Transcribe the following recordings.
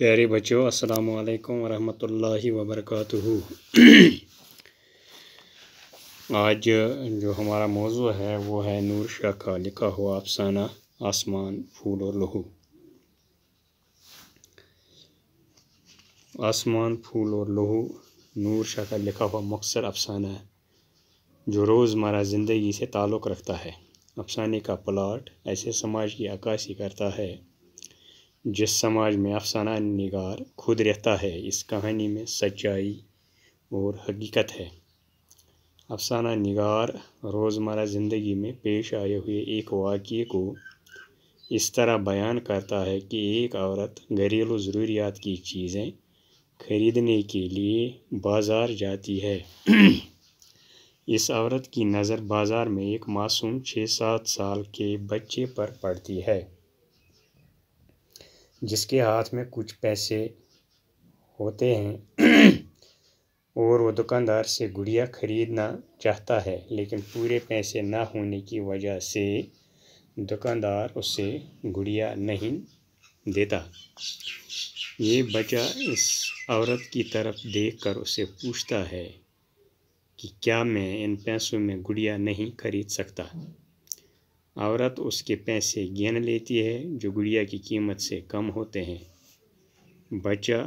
प्यारे बच्चों अस्सलाम वालेकुम रहमतुल्लाहि व बरकातुहू आज जो हमारा मौजू है वो है नूर शाह का लिखा हुआ अफसाना आसमान फूल और लहू आसमान फूल और लहू नूर शाह का लिखा हुआ मकसर अफसाना जो रोज़मर्रा ज़िंदगी से ताल्लुक़ रखता है अफसाने का प्लाट ऐसे समाज की अक्सी करता है जिस समाज में अफसाना निगार खुद रहता है इस कहानी में सच्चाई और हकीकत है अफसाना निगार रोज़मर्रा ज़िंदगी में पेश आए हुए एक वाक़े को इस तरह बयान करता है कि एक औरत घरेलू ज़रूरियात की चीज़ें खरीदने के लिए बाज़ार जाती है इस औरत की नज़र बाज़ार में एक मासूम छः सात साल के बच्चे पर पड़ती है जिसके हाथ में कुछ पैसे होते हैं और वो दुकानदार से गुड़िया ख़रीदना चाहता है लेकिन पूरे पैसे ना होने की वजह से दुकानदार उसे गुड़िया नहीं देता ये बच्चा इस औरत की तरफ देखकर उसे पूछता है कि क्या मैं इन पैसों में गुड़िया नहीं खरीद सकता औरत उसके पैसे गिन लेती है जो गुड़िया की कीमत से कम होते हैं बच्चा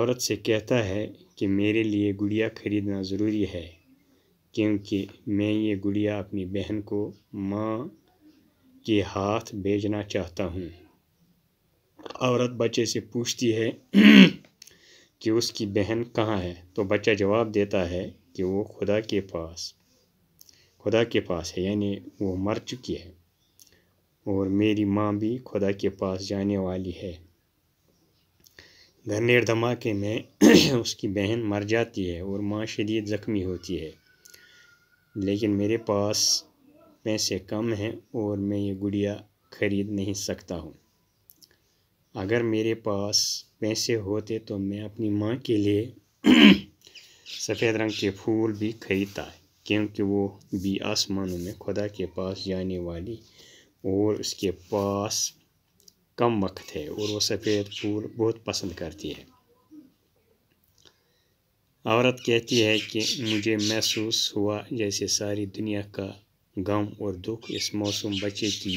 औरत से कहता है कि मेरे लिए गुड़िया खरीदना ज़रूरी है क्योंकि मैं ये गुड़िया अपनी बहन को माँ के हाथ भेजना चाहता हूँ औरत बच्चे से पूछती है कि उसकी बहन कहाँ है तो बच्चा जवाब देता है कि वो खुदा के पास खुदा के पास है यानी वो मर चुकी है और मेरी माँ भी खुदा के पास जाने वाली है ग्रनेड धमाके में उसकी बहन मर जाती है और माँ शदीद ज़ख्मी होती है लेकिन मेरे पास पैसे कम हैं और मैं ये गुड़िया ख़रीद नहीं सकता हूँ अगर मेरे पास पैसे होते तो मैं अपनी माँ के लिए सफ़ेद रंग के फूल भी खरीदता है क्योंकि वो भी आसमानों में खुदा के पास जाने वाली और उसके पास कम वक्त है और वो सफ़ेद फूल बहुत पसंद करती है औरत कहती है कि मुझे महसूस हुआ जैसे सारी दुनिया का गम और दुख इस मौसम बच्चे की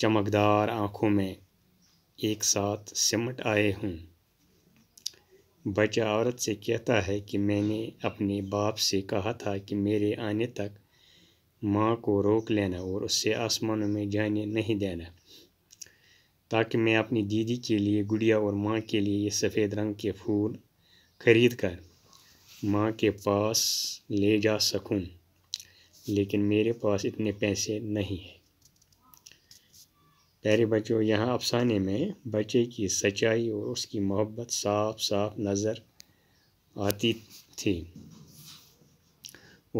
चमकदार आँखों में एक साथ सिमट आए हूँ बच्चा औरत से कहता है कि मैंने अपने बाप से कहा था कि मेरे आने तक माँ को रोक लेना और उससे आसमानों में जाने नहीं देना ताकि मैं अपनी दीदी के लिए गुड़िया और माँ के लिए ये सफ़ेद रंग के फूल खरीद कर माँ के पास ले जा सकूँ लेकिन मेरे पास इतने पैसे नहीं हैं प्यारे बच्चों यहाँ अफसाने में बच्चे की सच्चाई और उसकी मोहब्बत साफ साफ नज़र आती थी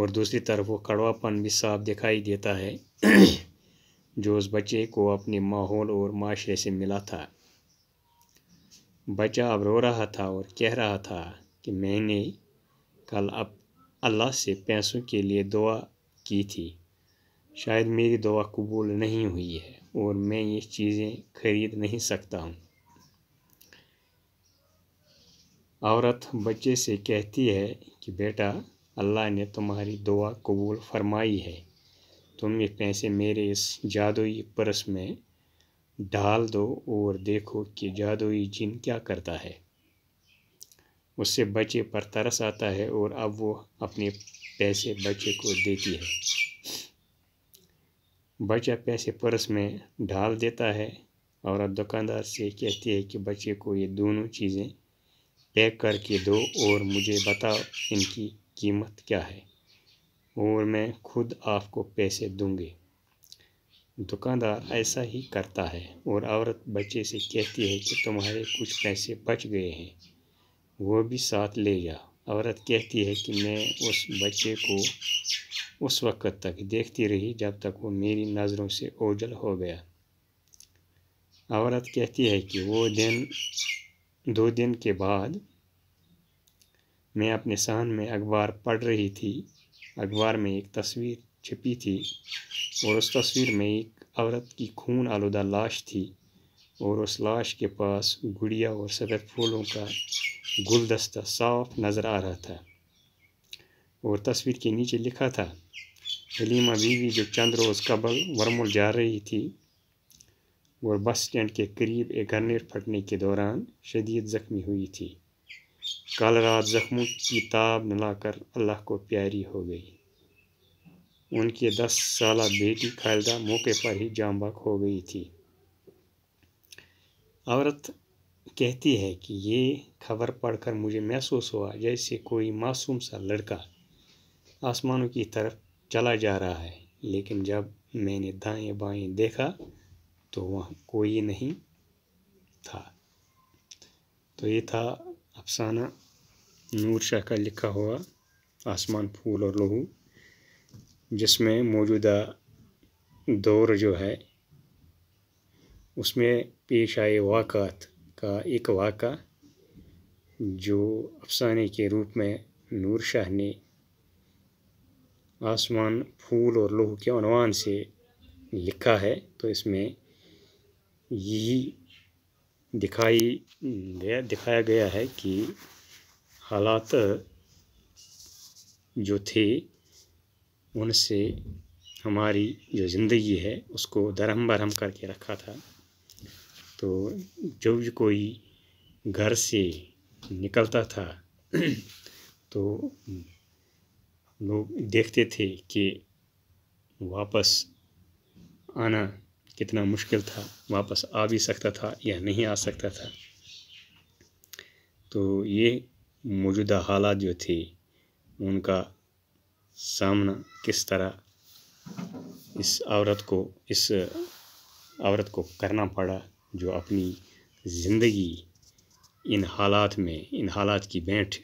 और दूसरी तरफ वो कड़वापन भी साफ दिखाई देता है जो उस बच्चे को अपने माहौल और माशरे से मिला था बच्चा अब रो रहा था और कह रहा था कि मैंने कल अब अल्लाह से पैसों के लिए दुआ की थी शायद मेरी दुआ कबूल नहीं हुई है और मैं ये चीज़ें खरीद नहीं सकता हूँ औरत बच्चे से कहती है कि बेटा अल्लाह ने तुम्हारी दुआ कबूल फरमाई है तुम ये पैसे मेरे इस जादुई परस में डाल दो और देखो कि जादुई जिन क्या करता है उससे बच्चे पर तरस आता है और अब वो अपने पैसे बच्चे को देती है बच्चा पैसे पर्स में डाल देता है और अब दुकानदार से कहती है कि बच्चे को ये दोनों चीज़ें पैक करके दो और मुझे बताओ इनकी कीमत क्या है और मैं खुद आपको पैसे दूंगी दुकानदार ऐसा ही करता है और औरत बच्चे से कहती है कि तुम्हारे कुछ पैसे बच गए हैं वो भी साथ ले जा औरत कहती है कि मैं उस बच्चे को उस वक़्त तक देखती रही जब तक वो मेरी नज़रों से ओझल हो गया औरत कहती है कि वो दिन दो दिन के बाद मैं अपने सहन में अखबार पढ़ रही थी अखबार में एक तस्वीर छिपी थी और उस तस्वीर में एक औरत की खून आलूदा लाश थी और उस लाश के पास गुड़िया और सफ़ेद फूलों का गुलदस्ता साफ नज़र आ रहा था और तस्वीर के नीचे लिखा था हलीमा बीवी जो चंद रोज़ कबल वर्मुल जा रही थी और बस स्टैंड के करीब एक ग्रनेड फटने के दौरान शदीद ज़ख्मी हुई थी कल रात ज़ख्मों की ताब नलाकर अल्लाह को प्यारी हो गई उनकी दस साल बेटी खालदा मौके पर ही बाग हो गई थी औरत कहती है कि ये खबर पढ़कर मुझे महसूस हुआ जैसे कोई मासूम सा लड़का आसमानों की तरफ चला जा रहा है लेकिन जब मैंने दाएं बाएं देखा तो वहाँ कोई नहीं था तो ये था अफसाना नूर शाह का लिखा हुआ आसमान फूल और लहू जिसमें मौजूदा दौर जो है उसमें पेश आए वाक़ात का एक वाक़ा जो अफसाने के रूप में नूर शाह ने आसमान फूल और लोह के अनवान से लिखा है तो इसमें यही दिखाई दिखाया गया है कि हालात जो थे उनसे हमारी जो ज़िंदगी है उसको धरम बरहम करके रखा था तो जब भी कोई घर से निकलता था तो लोग देखते थे कि वापस आना कितना मुश्किल था वापस आ भी सकता था या नहीं आ सकता था तो ये मौजूदा हालात जो थे उनका सामना किस तरह इस औरत को इस औरत को करना पड़ा जो अपनी ज़िंदगी इन हालात में इन हालात की बैठ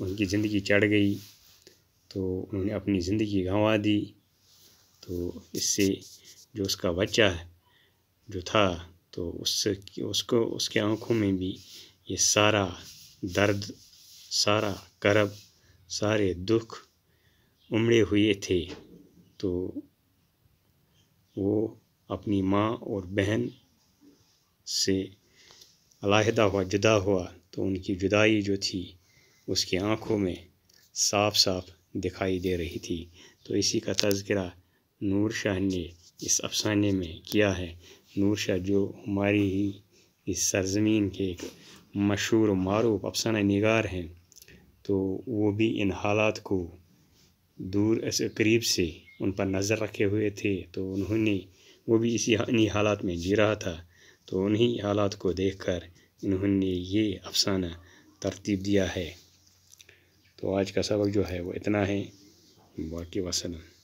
उनकी ज़िंदगी चढ़ गई तो उन्होंने अपनी ज़िंदगी गंवा दी तो इससे जो उसका बच्चा जो था तो उससे उसको उसके आँखों में भी ये सारा दर्द सारा करब सारे दुख उमड़े हुए थे तो वो अपनी माँ और बहन से अलाहदा हुआ जुदा हुआ तो उनकी जुदाई जो थी उसकी आँखों में साफ साफ दिखाई दे रही थी तो इसी का तस्करा नूर शाह ने इस अफसाने में किया है नूर शाह जो हमारी ही इस सरजमीन के एक मशहूर मरूफ अफसाना नगार हैं तो वो भी इन हालात को दूर से करीब से उन पर नज़र रखे हुए थे तो उन्होंने वो भी इसी इन्हीं हालात में जी रहा था तो उन्हीं हालात को देखकर इन्होंने ये अफसाना तरतीब दिया है तो आज का सबक जो है वो इतना है बाकी वसलम